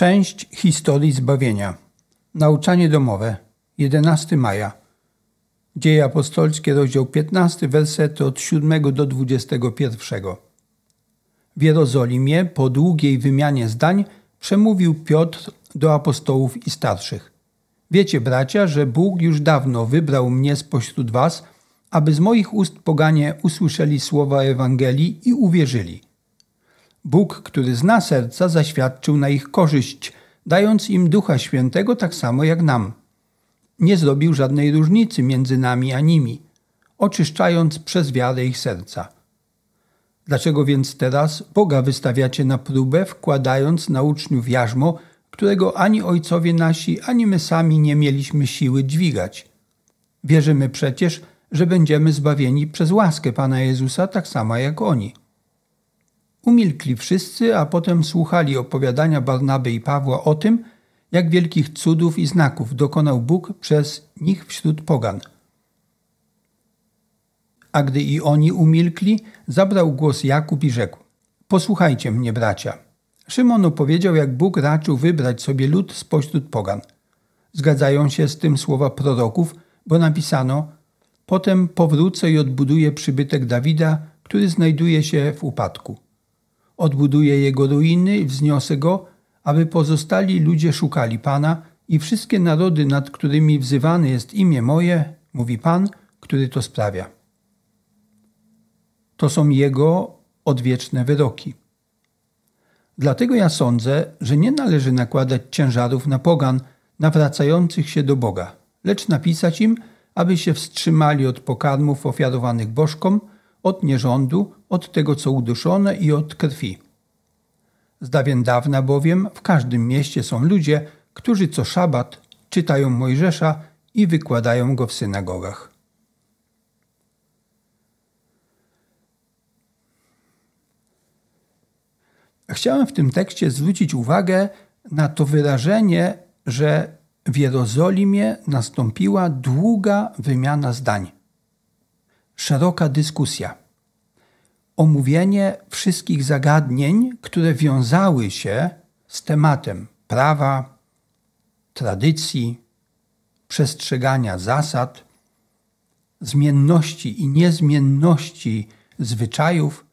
Część historii zbawienia. Nauczanie domowe. 11 maja. Dzieje apostolskie, rozdział 15, wersety od 7 do 21. W Jerozolimie po długiej wymianie zdań przemówił Piotr do apostołów i starszych. Wiecie, bracia, że Bóg już dawno wybrał mnie spośród was, aby z moich ust poganie usłyszeli słowa Ewangelii i uwierzyli – Bóg, który zna serca, zaświadczył na ich korzyść, dając im Ducha Świętego tak samo jak nam. Nie zrobił żadnej różnicy między nami a nimi, oczyszczając przez wiarę ich serca. Dlaczego więc teraz Boga wystawiacie na próbę, wkładając na uczniów jarzmo, którego ani ojcowie nasi, ani my sami nie mieliśmy siły dźwigać? Wierzymy przecież, że będziemy zbawieni przez łaskę Pana Jezusa tak samo jak oni. Umilkli wszyscy, a potem słuchali opowiadania Barnaby i Pawła o tym, jak wielkich cudów i znaków dokonał Bóg przez nich wśród pogan. A gdy i oni umilkli, zabrał głos Jakub i rzekł: Posłuchajcie mnie, bracia. Szymon opowiedział, jak Bóg raczył wybrać sobie lud spośród pogan. Zgadzają się z tym słowa proroków, bo napisano: Potem powrócę i odbuduję przybytek Dawida, który znajduje się w upadku. Odbuduję jego ruiny i wzniosę go, aby pozostali ludzie szukali Pana i wszystkie narody, nad którymi wzywane jest imię moje, mówi Pan, który to sprawia. To są jego odwieczne wyroki. Dlatego ja sądzę, że nie należy nakładać ciężarów na pogan nawracających się do Boga, lecz napisać im, aby się wstrzymali od pokarmów ofiarowanych bożkom, od nierządu, od tego, co uduszone i od krwi. Z dawien dawna bowiem w każdym mieście są ludzie, którzy co szabat czytają Mojżesza i wykładają go w synagogach. Chciałem w tym tekście zwrócić uwagę na to wyrażenie, że w Jerozolimie nastąpiła długa wymiana zdań, szeroka dyskusja omówienie wszystkich zagadnień, które wiązały się z tematem prawa, tradycji, przestrzegania zasad, zmienności i niezmienności zwyczajów,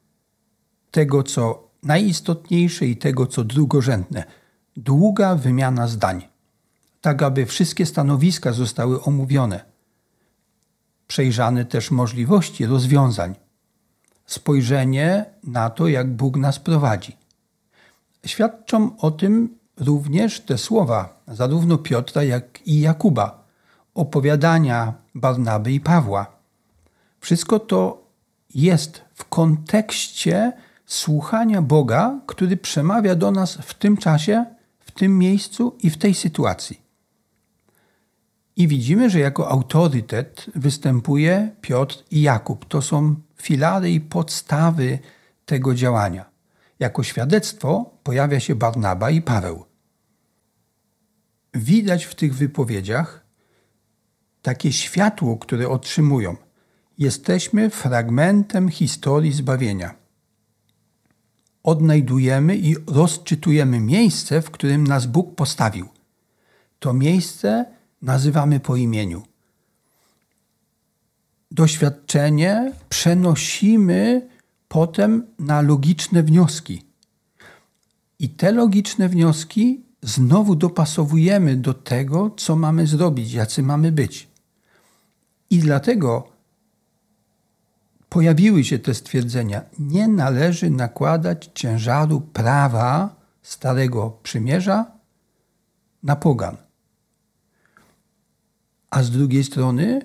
tego co najistotniejsze i tego co drugorzędne. Długa wymiana zdań, tak aby wszystkie stanowiska zostały omówione. Przejrzane też możliwości rozwiązań spojrzenie na to, jak Bóg nas prowadzi. Świadczą o tym również te słowa zarówno Piotra, jak i Jakuba, opowiadania Barnaby i Pawła. Wszystko to jest w kontekście słuchania Boga, który przemawia do nas w tym czasie, w tym miejscu i w tej sytuacji. I widzimy, że jako autorytet występuje Piotr i Jakub. To są filary i podstawy tego działania. Jako świadectwo pojawia się Barnaba i Paweł. Widać w tych wypowiedziach takie światło, które otrzymują. Jesteśmy fragmentem historii zbawienia. Odnajdujemy i rozczytujemy miejsce, w którym nas Bóg postawił. To miejsce nazywamy po imieniu. Doświadczenie przenosimy potem na logiczne wnioski. I te logiczne wnioski znowu dopasowujemy do tego, co mamy zrobić, jacy mamy być. I dlatego pojawiły się te stwierdzenia. Nie należy nakładać ciężaru prawa Starego Przymierza na pogan a z drugiej strony,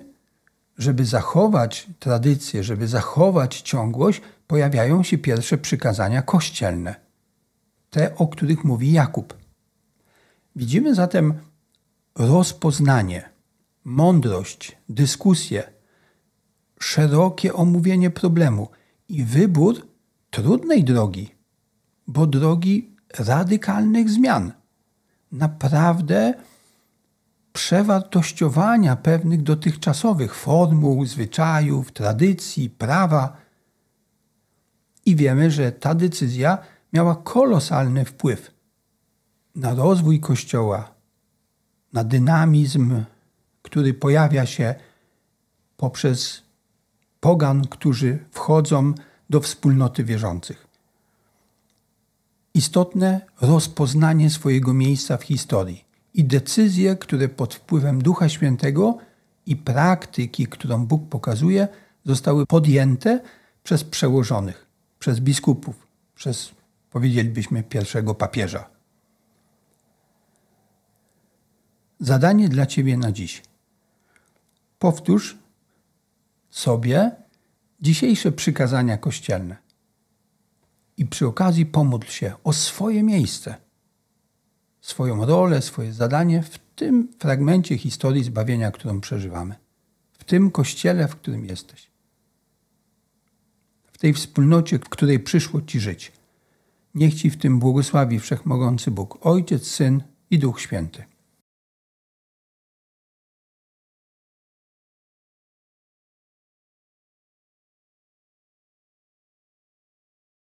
żeby zachować tradycję, żeby zachować ciągłość, pojawiają się pierwsze przykazania kościelne, te, o których mówi Jakub. Widzimy zatem rozpoznanie, mądrość, dyskusję, szerokie omówienie problemu i wybór trudnej drogi, bo drogi radykalnych zmian. Naprawdę przewartościowania pewnych dotychczasowych formuł, zwyczajów, tradycji, prawa. I wiemy, że ta decyzja miała kolosalny wpływ na rozwój Kościoła, na dynamizm, który pojawia się poprzez pogan, którzy wchodzą do wspólnoty wierzących. Istotne rozpoznanie swojego miejsca w historii i decyzje, które pod wpływem Ducha Świętego i praktyki, którą Bóg pokazuje, zostały podjęte przez przełożonych, przez biskupów, przez powiedzielibyśmy pierwszego papieża. Zadanie dla Ciebie na dziś. Powtórz sobie dzisiejsze przykazania kościelne i przy okazji pomódl się o swoje miejsce swoją rolę, swoje zadanie w tym fragmencie historii zbawienia, którą przeżywamy, w tym kościele, w którym jesteś, w tej wspólnocie, w której przyszło Ci żyć. Niech Ci w tym błogosławi Wszechmogący Bóg, Ojciec, Syn i Duch Święty.